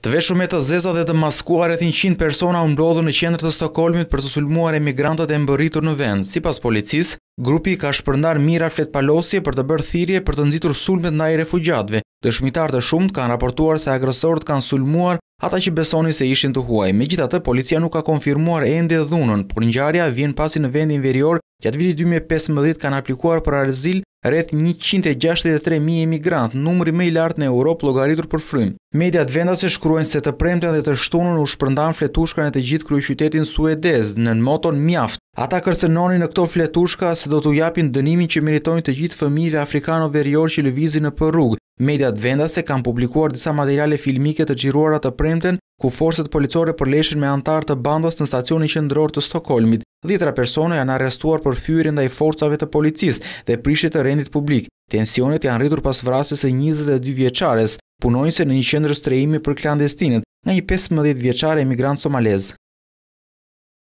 Të veshur me të zeza dhe të maskuar e thin 100 persona unë në qendrë të Stokolmit për të sulmuar emigrantët e mbëritur në vend. Si pas policis, grupi ka shpërndar mira flet palosje për të bërë thirje për të nëzitur sulmet në i refugjatve. Dëshmitar të shumët kanë raportuar se agresorët kanë sulmuar ata që besoni se ishin të huaj. Me gjithatë, policia nuk ka konfirmuar e ndje dhunën, por njarja vjen pasi në vendin verior që atë viti 2015 kanë aplikuar për arzil Rreth 163 mijë emigrant, numri më i lartë në Europë llogaritur për frymë. Mediat vendase shkruajnë se të premtën dhe të shtunën u shpërndan fletushka në të gjithë kryeqytetin suedez nën moton mjaft. Ata kërcënonin në këto fletushka se do t'u japin dënimin që meritojnë të gjithë fëmijëve afrikano verior që lëvizin nëpër rrugë. Mediat vendase kanë publikuar disa materiale filmike të xhiruara të premtën ku forcet policore përleshin me antar të bandos në stacionin qendror të Stokholmit. Dhjetra persona janë arrestuar për fyerje i forcave të policisë dhe prishje të rendit publik. Tensionet janë rritur pas vrasjes së 22 vjeçares, punonjëse në një qendër strehimi për klandestinët, nga një 15 vjeqare emigrant somalez.